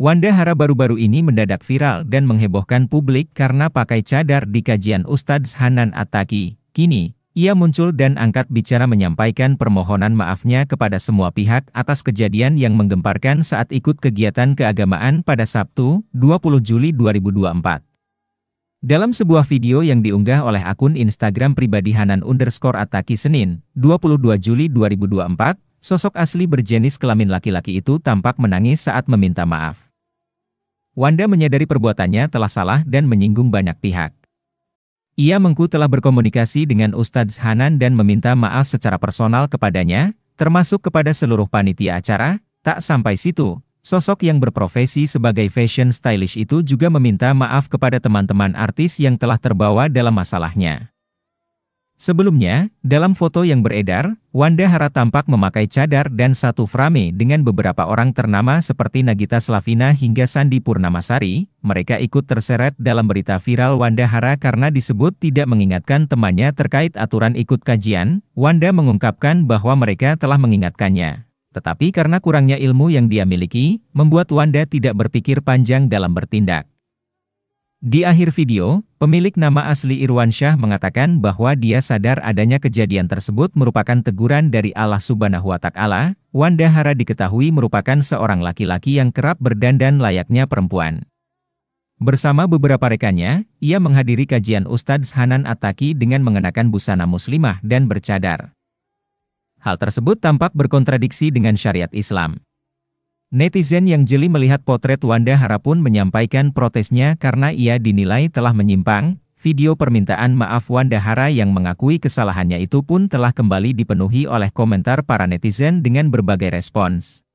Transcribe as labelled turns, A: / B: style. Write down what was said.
A: Wanda Hara baru-baru ini mendadak viral dan menghebohkan publik karena pakai cadar di kajian Ustadz Hanan Ataki. Kini, ia muncul dan angkat bicara menyampaikan permohonan maafnya kepada semua pihak atas kejadian yang menggemparkan saat ikut kegiatan keagamaan pada Sabtu, 20 Juli 2024. Dalam sebuah video yang diunggah oleh akun Instagram pribadi Hanan underscore Ataki Senin, 22 Juli 2024, sosok asli berjenis kelamin laki-laki itu tampak menangis saat meminta maaf. Wanda menyadari perbuatannya telah salah dan menyinggung banyak pihak. Ia mengaku telah berkomunikasi dengan Ustadz Hanan dan meminta maaf secara personal kepadanya, termasuk kepada seluruh panitia acara, tak sampai situ. Sosok yang berprofesi sebagai fashion stylish itu juga meminta maaf kepada teman-teman artis yang telah terbawa dalam masalahnya. Sebelumnya, dalam foto yang beredar, Wanda Hara tampak memakai cadar dan satu frame dengan beberapa orang ternama seperti Nagita Slavina hingga Sandi Purnamasari. Mereka ikut terseret dalam berita viral Wanda Hara karena disebut tidak mengingatkan temannya terkait aturan ikut kajian. Wanda mengungkapkan bahwa mereka telah mengingatkannya. Tetapi karena kurangnya ilmu yang dia miliki, membuat Wanda tidak berpikir panjang dalam bertindak. Di akhir video, pemilik nama asli Irwansyah mengatakan bahwa dia sadar adanya kejadian tersebut merupakan teguran dari Allah Subhanahu wa Ta'ala. Wanda Wandahara diketahui merupakan seorang laki-laki yang kerap berdandan layaknya perempuan. Bersama beberapa rekannya, ia menghadiri kajian Ustadz Hanan Ataki dengan mengenakan busana muslimah dan bercadar. Hal tersebut tampak berkontradiksi dengan syariat Islam. Netizen yang jeli melihat potret Wanda Hara pun menyampaikan protesnya karena ia dinilai telah menyimpang. Video permintaan maaf Wanda Hara yang mengakui kesalahannya itu pun telah kembali dipenuhi oleh komentar para netizen dengan berbagai respons.